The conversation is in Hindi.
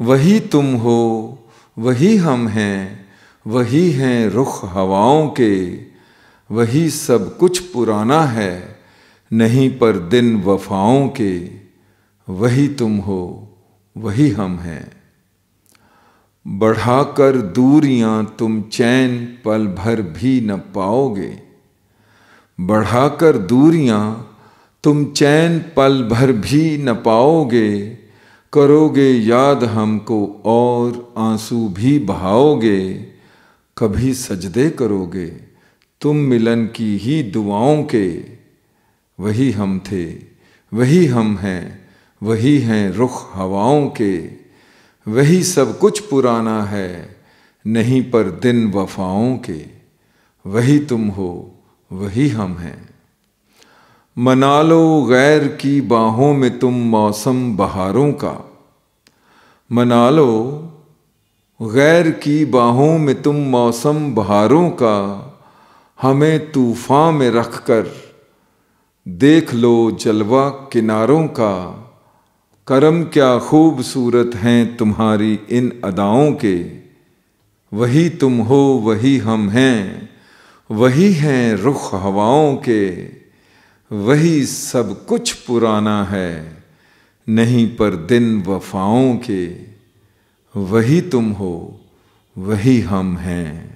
वही तुम हो वही हम हैं वही हैं रुख हवाओं के वही सब कुछ पुराना है नहीं पर दिन वफाओं के वही तुम हो वही हम हैं बढ़ाकर दूरियां तुम चैन पल भर भी न पाओगे बढ़ाकर दूरियां तुम चैन पल भर भी न पाओगे करोगे याद हमको और आंसू भी बहाओगे कभी सजदे करोगे तुम मिलन की ही दुआओं के वही हम थे वही हम हैं वही हैं रुख हवाओं के वही सब कुछ पुराना है नहीं पर दिन वफाओं के वही तुम हो वही हम हैं मना लो गैर की बाहों में तुम मौसम बहारों का मना लो गैर की बाहों में तुम मौसम बहारों का हमें तूफान में रख कर देख लो जलवा किनारों का करम क्या खूबसूरत हैं तुम्हारी इन अदाओं के वही तुम हो वही हम हैं वही हैं रुख हवाओं के वही सब कुछ पुराना है नहीं पर दिन वफाओं के वही तुम हो वही हम हैं